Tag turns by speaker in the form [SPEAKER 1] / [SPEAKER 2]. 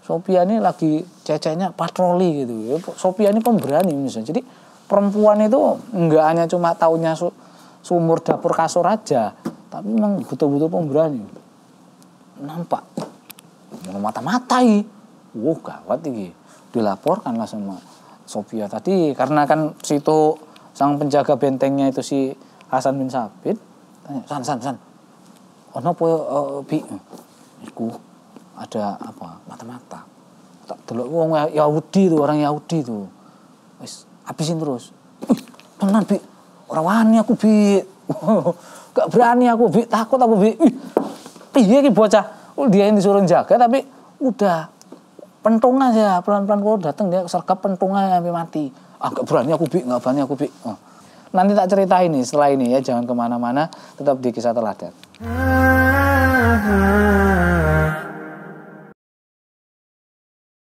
[SPEAKER 1] Sophia ini lagi cecenya patroli gitu. Sophia ini pemberani misalnya. Jadi perempuan itu nggak hanya cuma taunya su sumur dapur kasur aja, tapi memang butuh-butuh pemberani. Nampak mata-matai. Wah, gawat ini. lah sama Sophia tadi karena kan situ sang penjaga bentengnya itu si Hasan bin Sabit tanya, "San, san, san. Ono po uh, eh, bi? Iku ada apa? mata-mata tak delok wong Yahudi tuh orang Yahudi tuh wis habisin terus tenan bi ora wani aku bi gak berani aku bi takut aku bi piye ki bocah oh, dia yang disuruh jaga tapi udah pentung aja pelan-pelan kalau datang dia sergap pentungan sampai mati ah gak berani aku bi gak berani aku bi oh. nanti tak cerita ini setelah ini ya jangan kemana-mana tetap di kisah teladan